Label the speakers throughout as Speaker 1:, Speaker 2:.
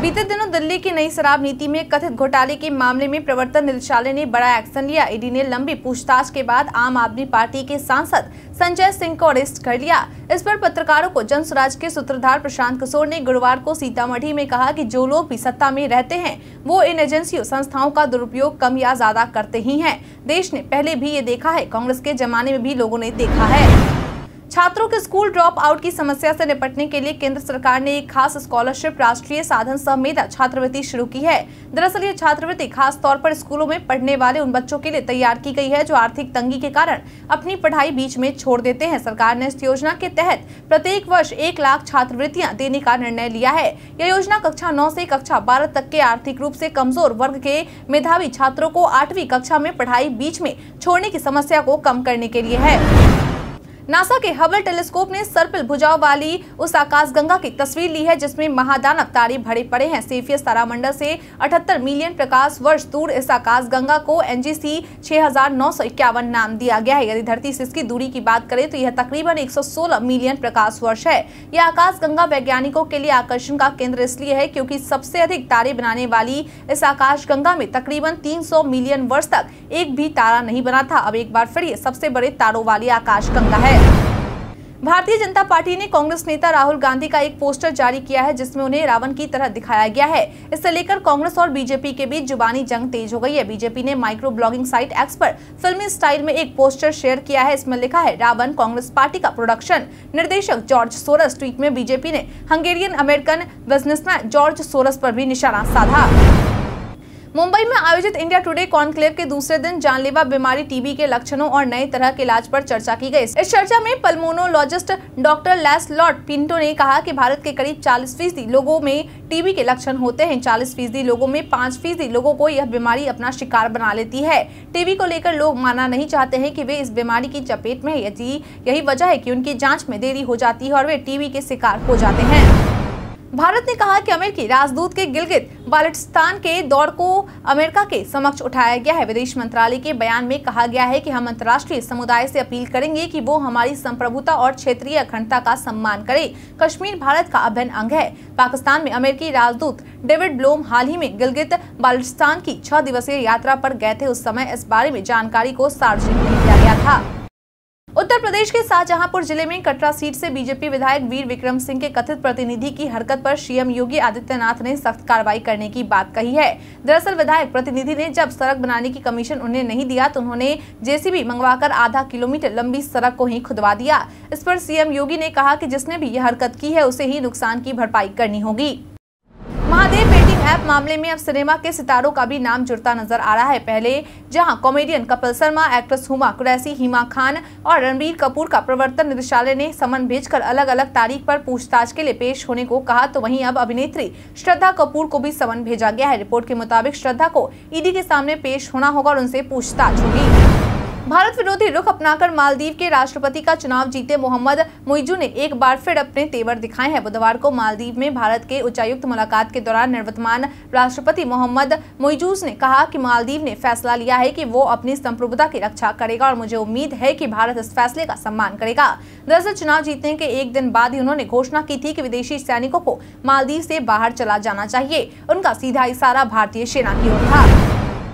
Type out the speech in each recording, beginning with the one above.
Speaker 1: बीते दिनों दिल्ली की नई शराब नीति में कथित घोटाले के मामले में प्रवर्तन निदेशालय ने बड़ा एक्शन लिया ईडी ने लंबी पूछताछ के बाद आम आदमी पार्टी के सांसद संजय सिंह को अरेस्ट कर लिया इस पर पत्रकारों को जन स्वराज के सूत्रधार प्रशांत किशोर ने गुरुवार को सीतामढ़ी में कहा कि जो लोग भी सत्ता में रहते हैं वो इन एजेंसियों संस्थाओं का दुरुपयोग कम या ज्यादा करते ही है देश ने पहले भी ये देखा है कांग्रेस के जमाने में भी लोगों ने देखा है छात्रों के स्कूल ड्रॉप आउट की समस्या से निपटने के लिए केंद्र सरकार ने एक खास स्कॉलरशिप राष्ट्रीय साधन संवेदा छात्रवृत्ति शुरू की है दरअसल ये छात्रवृत्ति खास तौर पर स्कूलों में पढ़ने वाले उन बच्चों के लिए तैयार की गई है जो आर्थिक तंगी के कारण अपनी पढ़ाई बीच में छोड़ देते हैं सरकार ने इस योजना के तहत प्रत्येक वर्ष एक लाख छात्रवृत्तियाँ देने का निर्णय लिया है यह योजना कक्षा नौ ऐसी कक्षा बारह तक के आर्थिक रूप ऐसी कमजोर वर्ग के मेधावी छात्रों को आठवीं कक्षा में पढ़ाई बीच में छोड़ने की समस्या को कम करने के लिए है नासा के हबल टेलीस्कोप ने सर्पिल भुजाओ वाली उस आकाशगंगा की तस्वीर ली है जिसमें महादानव तारे भरे पड़े हैं सेफियस तारामंडल से 78 मिलियन प्रकाश वर्ष दूर इस आकाशगंगा को एनजीसी 6951 नाम दिया गया है यदि धरती से इसकी दूरी की बात करें तो यह तकरीबन 116 मिलियन प्रकाश वर्ष है यह आकाशगंगा वैज्ञानिकों के लिए आकर्षण का केंद्र इसलिए है क्योंकि सबसे अधिक तारे बनाने वाली इस गंगा में तकरीबन 300 मिलियन वर्ष तक एक भी तारा नहीं बना था अब एक बार फिर यह सबसे बड़े तारों वाली गंगा है भारतीय जनता पार्टी ने कांग्रेस नेता राहुल गांधी का एक पोस्टर जारी किया है जिसमें उन्हें रावण की तरह दिखाया गया है इससे लेकर कांग्रेस और बीजेपी के बीच जुबानी जंग तेज हो गई है बीजेपी ने माइक्रो ब्लॉगिंग साइट एक्स पर फिल्मी स्टाइल में एक पोस्टर शेयर किया है इसमें लिखा है रावण कांग्रेस पार्टी का प्रोडक्शन निर्देशक जॉर्ज सोरस ट्वीट में बीजेपी ने Hungarian American businessman George Soros पर भी निशाना साधा मुंबई में आयोजित इंडिया टुडे कॉन्क्लेव के दूसरे दिन जानलेवा बीमारी टीबी के लक्षणों और नए तरह के इलाज पर चर्चा की गई इस चर्चा में pulmonologist doctor Lancelot Pinto ने कहा कि भारत के करीब 40 फीसदी लोगों में टीबी के लक्षण होते हैं 40 फीसदी लोगों में 5 फीसदी लोगों को यह बीमारी अपना शिकार बना लेती है टीबी को लेकर लोग माना नहीं चाहते है की वे इस बीमारी की चपेट में यही वजह है की उनकी जाँच में देरी हो जाती है और वे टीबी के शिकार हो जाते हैं भारत ने कहा कि अमेरिकी राजदूत के गिलगित बाल्टिस्तान के दौर को अमेरिका के समक्ष उठाया गया है विदेश मंत्रालय के बयान में कहा गया है कि हम अंतर्राष्ट्रीय समुदाय से अपील करेंगे कि वो हमारी संप्रभुता और क्षेत्रीय अखंडता का सम्मान करें कश्मीर भारत का अभिन्न अंग है पाकिस्तान में अमेरिकी राजदूत डेविड ब्लोम हाल ही में गिलगित बाल्टिस्तान की छह दिवसीय यात्रा पर गए थे उस समय इस बारे में जानकारी को सार्वजनिक किया गया था उत्तर प्रदेश के शाहजहांपुर जिले में कटरा सीट से बीजेपी विधायक वीर विक्रम सिंह के कथित प्रतिनिधि की हरकत पर सीएम योगी आदित्यनाथ ने सख्त कार्रवाई करने की बात कही है दरअसल विधायक प्रतिनिधि ने जब सड़क बनाने की कमीशन उन्हें नहीं दिया तो उन्होंने जेसीबी मंगवाकर आधा किलोमीटर लंबी सड़क को ही खुदवा दिया इस पर सीएम योगी ने कहा की जिसने भी यह हरकत की है उसे ही नुकसान की भरपाई करनी होगी महादेव ऐप मामले में अब सिनेमा के सितारों का भी नाम जुड़ता नजर आ रहा है पहले जहां कॉमेडियन कपिल शर्मा एक्ट्रेस हुमा कुरैसी हिमा खान और रणबीर कपूर का प्रवर्तन निदेशालय ने समन भेजकर अलग अलग तारीख पर पूछताछ के लिए पेश होने को कहा तो वहीं अब अभिनेत्री श्रद्धा कपूर को भी समन भेजा गया है रिपोर्ट के मुताबिक श्रद्धा को ईडी के सामने पेश होना होगा और उनसे पूछताछ होगी भारत विरोधी रुख अपनाकर मालदीव के राष्ट्रपति का चुनाव जीते मोहम्मद मुइजू ने एक बार फिर अपने तेवर दिखाए हैं बुधवार को मालदीव में भारत के उच्चायुक्त मुलाकात के दौरान निर्वर्तमान राष्ट्रपति मोहम्मद मुइजूस ने कहा कि मालदीव ने फैसला लिया है कि वो अपनी संप्रभुता की रक्षा करेगा और मुझे उम्मीद है की भारत इस फैसले का सम्मान करेगा दरअसल चुनाव जीतने के एक दिन बाद ही उन्होंने घोषणा की थी की विदेशी सैनिकों को मालदीव ऐसी बाहर चला जाना चाहिए उनका सीधा इशारा भारतीय सेना की ओर था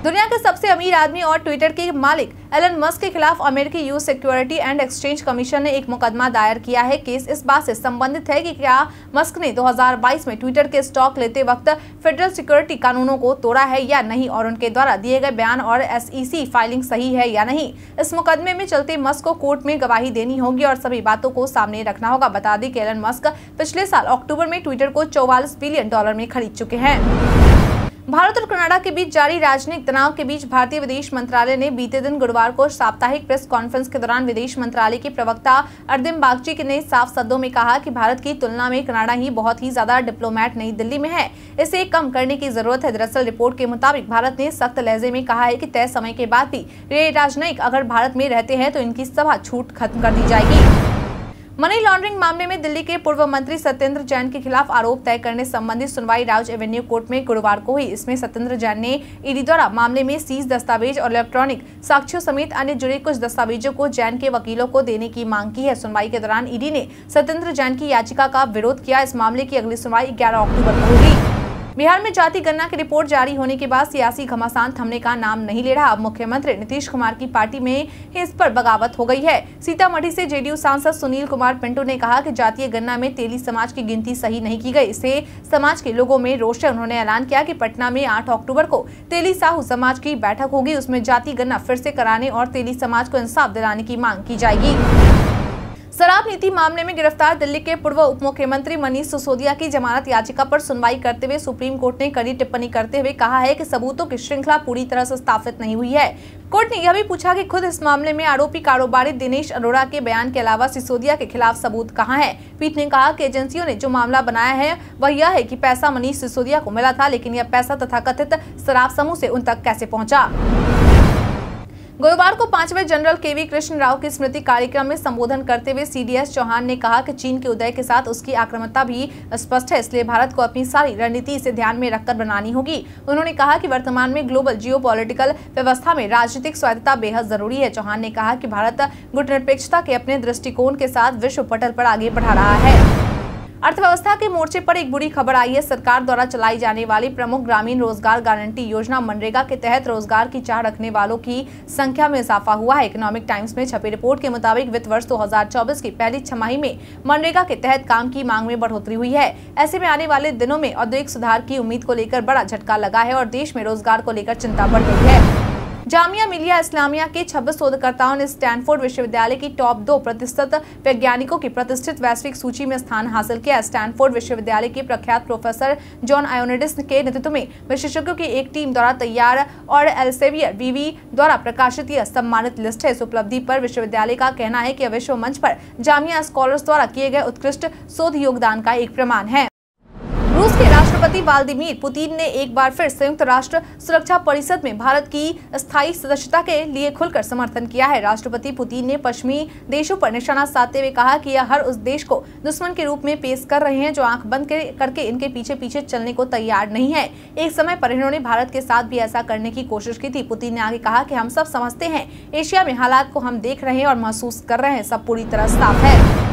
Speaker 1: दुनिया के सबसे अमीर आदमी और ट्विटर के मालिक एलन मस्क के खिलाफ अमेरिकी US security and exchange commission ने एक मुकदमा दायर किया है केस इस बात से संबंधित है कि क्या मस्क ने 2022 में ट्विटर के स्टॉक लेते वक्त फेडरल सिक्योरिटी कानूनों को तोड़ा है या नहीं और उनके द्वारा दिए गए बयान और एस फाइलिंग सही है या नहीं इस मुकदमे में चलते मस्क को कोर्ट में गवाही देनी होगी और सभी बातों को सामने रखना होगा बता दें कि एलन मस्क पिछले साल अक्टूबर में ट्विटर को चौवालीस बिलियन डॉलर में खरीद चुके हैं भारत और कनाडा के बीच जारी राजनयिक तनाव के बीच भारतीय विदेश मंत्रालय ने बीते दिन गुरुवार को साप्ताहिक प्रेस कॉन्फ्रेंस के दौरान विदेश मंत्रालय के प्रवक्ता अरदिम बागची ने साफ शब्दों में कहा कि भारत की तुलना में कनाडा ही बहुत ही ज्यादा डिप्लोमैट नई दिल्ली में है इसे कम करने की जरूरत है दरअसल रिपोर्ट के मुताबिक भारत ने सख्त लहजे में कहा है की तय समय के बाद भी ये राजनयिक अगर भारत में रहते हैं तो इनकी सभा छूट खत्म कर दी जाएगी मनी लॉन्ड्रिंग मामले में दिल्ली के पूर्व मंत्री सत्येंद्र जैन के खिलाफ आरोप तय करने संबंधी सुनवाई राउज एवेन्यू कोर्ट में गुरुवार को हुई इसमें सत्येंद्र जैन ने ईडी द्वारा मामले में सीज दस्तावेज और इलेक्ट्रॉनिक साक्ष्यों समेत अन्य जुड़े कुछ दस्तावेजों को जैन के वकीलों को देने की मांग की है सुनवाई के दौरान ईडी ने सत्येंद्र जैन की याचिका का विरोध किया इस मामले की अगली सुनवाई ग्यारह अक्टूबर को होगी बिहार में जाति गणना की रिपोर्ट जारी होने के बाद सियासी घमासान थमने का नाम नहीं ले रहा अब मुख्यमंत्री नीतीश कुमार की पार्टी में इस पर बगावत हो गई है सीतामढ़ी से जेडीयू सांसद सुनील कुमार पिंटू ने कहा कि जातीय गणना में तेली समाज की गिनती सही नहीं की गई इससे समाज के लोगों में रोष है उन्होंने ऐलान किया कि पटना में आठ अक्टूबर को तेली साहू समाज की बैठक होगी उसमें जाति गणना फिर से कराने और तेली समाज को इंसाफ दिलाने की मांग की जाएगी शराब नीति मामले में गिरफ्तार दिल्ली के पूर्व उप मुख्यमंत्री मनीष सिसोदिया की जमानत याचिका पर सुनवाई करते हुए सुप्रीम कोर्ट ने कड़ी टिप्पणी करते हुए कहा है कि सबूतों की श्रृंखला पूरी तरह से स्थापित नहीं हुई है कोर्ट ने यह भी पूछा कि खुद इस मामले में आरोपी कारोबारी दिनेश अरोड़ा के बयान के अलावा सिसोदिया के खिलाफ सबूत कहाँ है पीठ ने कहा की एजेंसियों ने जो मामला बनाया है वह यह है की पैसा मनीष सिसोदिया को मिला था लेकिन यह पैसा तथा कथित शराब समूह ऐसी उन तक कैसे पहुँचा गुरुवार को पांचवे जनरल केवी कृष्ण राव की स्मृति कार्यक्रम में संबोधन करते हुए सीडीएस चौहान ने कहा कि चीन के उदय के साथ उसकी आक्रमता भी स्पष्ट है इसलिए भारत को अपनी सारी रणनीति इसे ध्यान में रखकर बनानी होगी उन्होंने कहा कि वर्तमान में ग्लोबल जियो व्यवस्था में राजनीतिक स्वायत्तता बेहद जरूरी है चौहान ने कहा की भारत गुटनिरपेक्षता के अपने दृष्टिकोण के साथ विश्व पटल पर आगे बढ़ा रहा है अर्थव्यवस्था के मोर्चे पर एक बुरी खबर आई है सरकार द्वारा चलाई जाने वाली प्रमुख ग्रामीण रोजगार गारंटी योजना मनरेगा के तहत रोजगार की चाह रखने वालों की संख्या में इजाफा हुआ है इकोनॉमिक टाइम्स में छपी रिपोर्ट के मुताबिक वित्त वर्ष 2024 की पहली छमाही में मनरेगा के तहत काम की मांग में बढ़ोतरी हुई है ऐसे में आने वाले दिनों में औद्योगिक सुधार की उम्मीद को लेकर बड़ा झटका लगा है और देश में रोजगार को लेकर चिंता बढ़ गई है जामिया मिलिया इस्लामिया के छब्बीस शोधकर्ताओं ने स्टैनफोर्ड विश्वविद्यालय की टॉप दो प्रतिशत वैज्ञानिकों की प्रतिष्ठित वैश्विक सूची में स्थान हासिल किया स्टैनफोर्ड विश्वविद्यालय के प्रख्यात प्रोफेसर जॉन आयोनेडिस के नेतृत्व में विशेषज्ञों की एक टीम द्वारा तैयार और एल्सेवियर बीवी द्वारा प्रकाशित यह सम्मानित लिस्ट है इस उपलब्धि पर विश्वविद्यालय का कहना है कि विश्व मंच पर जामिया स्कॉलर्स द्वारा किए गए उत्कृष्ट शोध योगदान का एक प्रमाण है रूस के राष्ट्रपति व्लादिमिर पुतिन ने एक बार फिर संयुक्त राष्ट्र सुरक्षा परिषद में भारत की स्थायी सदस्यता के लिए खुलकर समर्थन किया है राष्ट्रपति पुतिन ने पश्चिमी देशों पर निशाना साधते हुए कहा कि यह हर उस देश को दुश्मन के रूप में पेश कर रहे हैं जो आंख बंद करके इनके पीछे पीछे चलने को तैयार नहीं है एक समय पर इन्होंने भारत के साथ भी ऐसा करने की कोशिश की थी पुतिन ने आगे कहा की हम सब समझते हैं एशिया में हालात को हम देख रहे हैं और महसूस कर रहे हैं सब पूरी तरह साफ है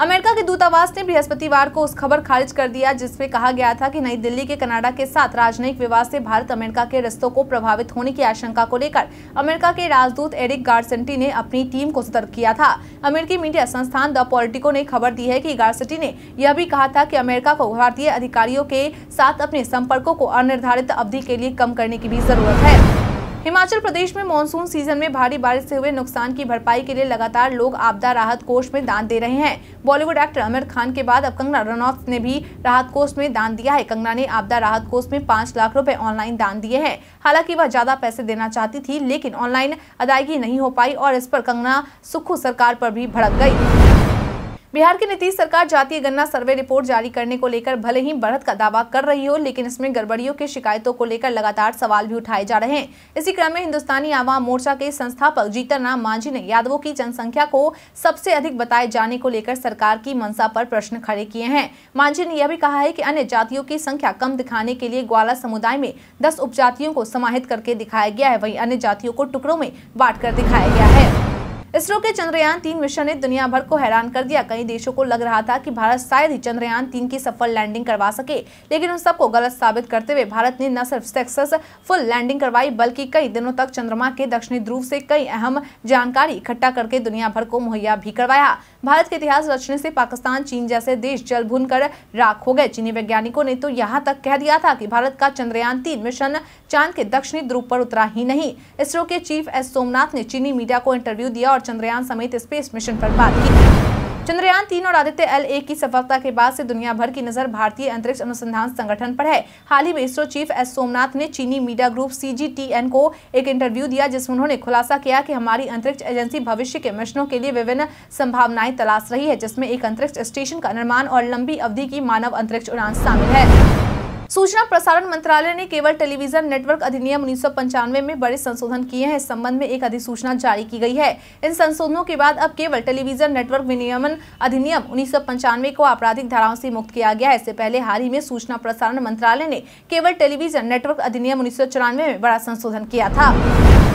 Speaker 1: अमेरिका के दूतावास ने बृहस्पतिवार को उस खबर खारिज कर दिया जिसमें कहा गया था कि नई दिल्ली के कनाडा के साथ राजनयिक विवाद से भारत अमेरिका के रिश्तों को प्रभावित होने की आशंका को लेकर अमेरिका के राजदूत एरिक गार्सेंटी ने अपनी टीम को सतर्क किया था अमेरिकी मीडिया संस्थान द पॉलिटिको ने खबर दी है की गार्सेटी ने यह भी कहा था की अमेरिका को भारतीय अधिकारियों के साथ अपने संपर्कों को अनिर्धारित अवधि के लिए कम करने की भी जरूरत है हिमाचल प्रदेश में मानसून सीजन में भारी बारिश से हुए नुकसान की भरपाई के लिए लगातार लोग आपदा राहत कोष में दान दे रहे हैं बॉलीवुड एक्टर आमिर खान के बाद अब कंगना रनौत ने भी राहत कोष में दान दिया है कंगना ने आपदा राहत कोष में पांच लाख रूपए ऑनलाइन दान दिए है हालांकि वह ज्यादा पैसे देना चाहती थी लेकिन ऑनलाइन अदायगी नहीं हो पाई और इस पर कंगना सुखू सरकार पर भी भड़क गयी बिहार की नीतीश सरकार जातीय गन्ना सर्वे रिपोर्ट जारी करने को लेकर भले ही बढ़त का दावा कर रही हो लेकिन इसमें गड़बड़ियों की शिकायतों को लेकर लगातार सवाल भी उठाए जा रहे हैं इसी क्रम में हिंदुस्तानी आवाम मोर्चा के संस्थापक जीतन राम मांझी ने यादवों की जनसंख्या को सबसे अधिक बताए जाने को लेकर सरकार की मंशा पर प्रश्न खड़े किए हैं मांझी ने यह भी कहा है की अन्य जातियों की संख्या कम दिखाने के लिए ग्वाला समुदाय में दस उपजातियों को समाहित करके दिखाया गया है वही अन्य जातियों को टुकड़ों में बांट दिखाया गया है इसरो के चंद्रयान तीन मिशन ने दुनिया भर को हैरान कर दिया कई देशों को लग रहा था कि भारत शायद ही चंद्रयान तीन की सफल लैंडिंग करवा सके लेकिन उन सबको गलत साबित करते हुए भारत ने न सिर्फ सक्सेस फुल लैंडिंग करवाई बल्कि कई दिनों तक चंद्रमा के दक्षिणी ध्रुव से कई अहम जानकारी इकट्ठा करके दुनिया भर को मुहैया भी करवाया भारत के इतिहास रचने से पाकिस्तान चीन जैसे देश जल भून कर राख हो गए चीनी वैज्ञानिकों ने तो यहाँ तक कह दिया था कि भारत का चंद्रयान तीन मिशन चांद के दक्षिणी ध्रुव पर उतरा ही नहीं इसरो के चीफ एस सोमनाथ ने चीनी मीडिया को इंटरव्यू दिया और चंद्रयान समेत स्पेस मिशन पर बात की चंद्रयान तीन और आदित्य एल ए की सफलता के बाद से दुनिया भर की नजर भारतीय अंतरिक्ष अनुसंधान संगठन पर है हाल ही में इसरो चीफ एस सोमनाथ ने चीनी मीडिया ग्रुप सीजीटीएन को एक इंटरव्यू दिया जिसमें उन्होंने खुलासा किया कि हमारी अंतरिक्ष एजेंसी भविष्य के मिशनों के लिए विभिन्न संभावनाएं तलाश रही है जिसमें एक अंतरिक्ष स्टेशन का निर्माण और लंबी अवधि की मानव अंतरिक्ष उड़ान शामिल है सूचना प्रसारण मंत्रालय ने केवल टेलीविजन नेटवर्क अधिनियम उन्नीस में बड़े संशोधन किए हैं इस संबंध में एक अधिसूचना जारी की गई है इन संशोधनों के बाद अब केवल टेलीविजन नेटवर्क विनियमन अधिनियम उन्नीस को आपराधिक धाराओं से मुक्त किया गया है इससे पहले हाल ही में सूचना प्रसारण मंत्रालय ने केवल टेलीविजन नेटवर्क अधिनियम उन्नीस में बड़ा संशोधन किया था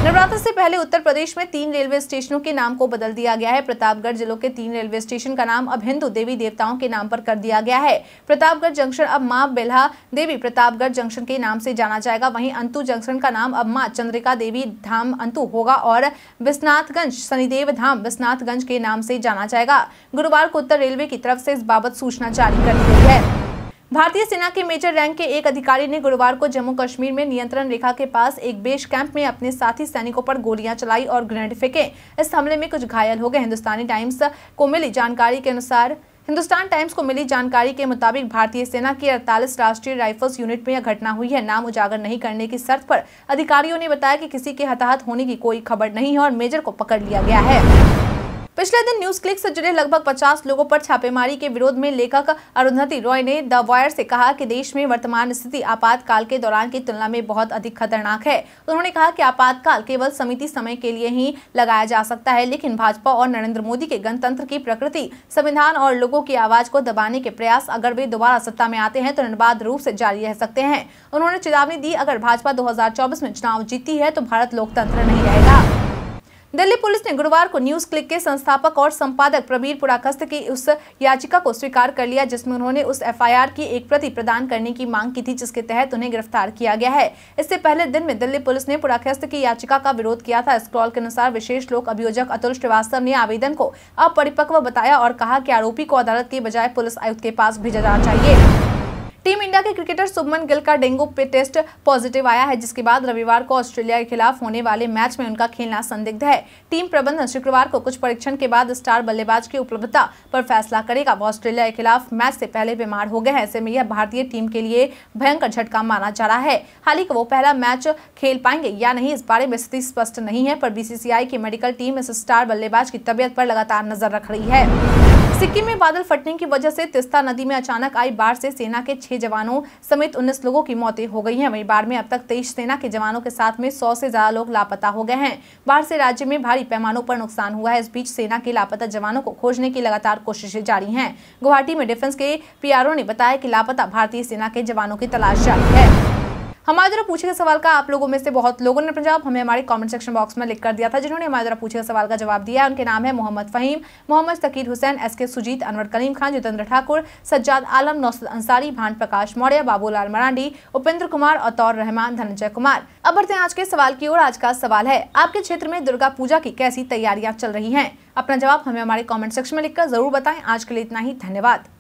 Speaker 1: नवरात्र से पहले उत्तर प्रदेश में तीन रेलवे स्टेशनों के नाम को बदल दिया गया है प्रतापगढ़ जिलों के तीन रेलवे स्टेशन का नाम अब हिंदू देवी देवताओं के नाम पर कर दिया गया है प्रतापगढ़ जंक्शन अब मां बेल्हा देवी प्रतापगढ़ जंक्शन के नाम से जाना जाएगा वहीं अंतु जंक्शन का नाम अब मां चंद्रिका देवी धाम अंतु होगा और विश्वनाथगंज शनिदेव धाम विश्वनाथगंज के नाम से जाना जाएगा गुरुवार को उत्तर रेलवे की तरफ से इस बाबत सूचना जारी कर दी गई है भारतीय सेना के मेजर रैंक के एक अधिकारी ने गुरुवार को जम्मू कश्मीर में नियंत्रण रेखा के पास एक बेस कैंप में अपने साथी सैनिकों पर गोलियां चलाई और ग्रेनेड फेंके इस हमले में कुछ घायल हो गए हिंदुस्तानी टाइम्स को मिली जानकारी के अनुसार हिंदुस्तान टाइम्स को मिली जानकारी के मुताबिक भारतीय सेना की अड़तालीस राष्ट्रीय राइफल्स यूनिट में यह घटना हुई है नाम उजागर नहीं करने की शर्त पर अधिकारियों ने बताया कि किसी के हताहत होने की कोई खबर नहीं है और मेजर को पकड़ लिया गया है पिछले दिन न्यूज क्लिक से जुड़े लगभग 50 लोगों पर छापेमारी के विरोध में लेखक अरुंधति रॉय ने द वायर से कहा कि देश में वर्तमान स्थिति आपातकाल के दौरान की तुलना में बहुत अधिक खतरनाक है उन्होंने कहा कि आपातकाल केवल समिति समय के लिए ही लगाया जा सकता है लेकिन भाजपा और नरेंद्र मोदी के गणतंत्र की प्रकृति संविधान और लोगों की आवाज को दबाने के प्रयास अगर वे दोबारा सत्ता में आते हैं तो निर्बाध रूप से जारी रह सकते हैं उन्होंने चेतावनी दी अगर भाजपा दो में चुनाव जीती है तो भारत लोकतंत्र नहीं रहेगा दिल्ली पुलिस ने गुरुवार को न्यूज क्लिक के संस्थापक और संपादक प्रवीर पुराखस्त की उस याचिका को स्वीकार कर लिया जिसमें उन्होंने उस एफआईआर की एक प्रति प्रदान करने की मांग की थी जिसके तहत उन्हें गिरफ्तार किया गया है इससे पहले दिन में दिल्ली पुलिस ने पुराखस्त की याचिका का विरोध किया था स्क्रॉल के अनुसार विशेष लोक अभियोजक अतुल श्रीवास्तव ने आवेदन को अपरिपक्व बताया और कहा की आरोपी को अदालत के बजाय पुलिस आयुक्त के पास भेजा जाना चाहिए टीम इंडिया के क्रिकेटर सुभमन गिल का डेंगू पे टेस्ट पॉजिटिव आया है जिसके बाद रविवार को ऑस्ट्रेलिया के खिलाफ होने वाले मैच में उनका खेलना संदिग्ध है टीम प्रबंधन शुक्रवार को कुछ परीक्षण के बाद स्टार बल्लेबाज की उपलब्धता पर फैसला करेगा वो ऑस्ट्रेलिया के खिलाफ मैच से पहले बीमार हो गए ऐसे में यह भारतीय टीम के लिए भयंकर झटका माना जा रहा है हालांकि वो पहला मैच खेल पाएंगे या नहीं इस बारे में स्थिति स्पष्ट नहीं है पर बीसीसीआई की मेडिकल टीम इस स्टार बल्लेबाज की तबियत पर लगातार नजर रख रही है सिक्किम में बादल फटने की वजह से तिस्ता नदी में अचानक आई बाढ़ से सेना के छह जवानों समेत उन्नीस लोगों की मौतें हो गई हैं वहीं बाढ़ में अब तक तेईस सेना के जवानों के साथ में सौ से ज्यादा लोग लापता हो गए हैं बाढ़ से राज्य में भारी पैमानों पर नुकसान हुआ है इस बीच सेना के लापता जवानों को खोजने की लगातार कोशिशें जारी है गुवाहाटी में डिफेंस के पी ने बताया की लापता भारतीय सेना के जवानों की तलाश जारी है हमारे द्वारा पूछे गए सवाल का आप लोगों में से बहुत लोगों ने जवाब हमें हमारे कमेंट सेक्शन बॉक्स में लिख कर दिया था जिन्होंने हमारे द्वारा पूछे गए सवाल का जवाब दिया उनके नाम है मोहम्मद फ़हीम मोहम्मद तकीर हुसैन एस के सुजीत अनवर कलीम खान जितेंद्र ठाकुर सज्जाद आलम नौसद अंसारी भान प्रकाश मौर्य बाबूलाल मरांडी उपेंद्र कुमार और तौर रहमान धनंजय कुमार अब बढ़ते हैं आज के सवाल की ओर आज का सवाल है आपके क्षेत्र में दुर्गा पूजा की कैसी तैयारियां चल रही हैं अपना जवाब हमें हमारे कमेंट सेक्शन में लिखकर जरूर बताएं आज के लिए इतना ही धन्यवाद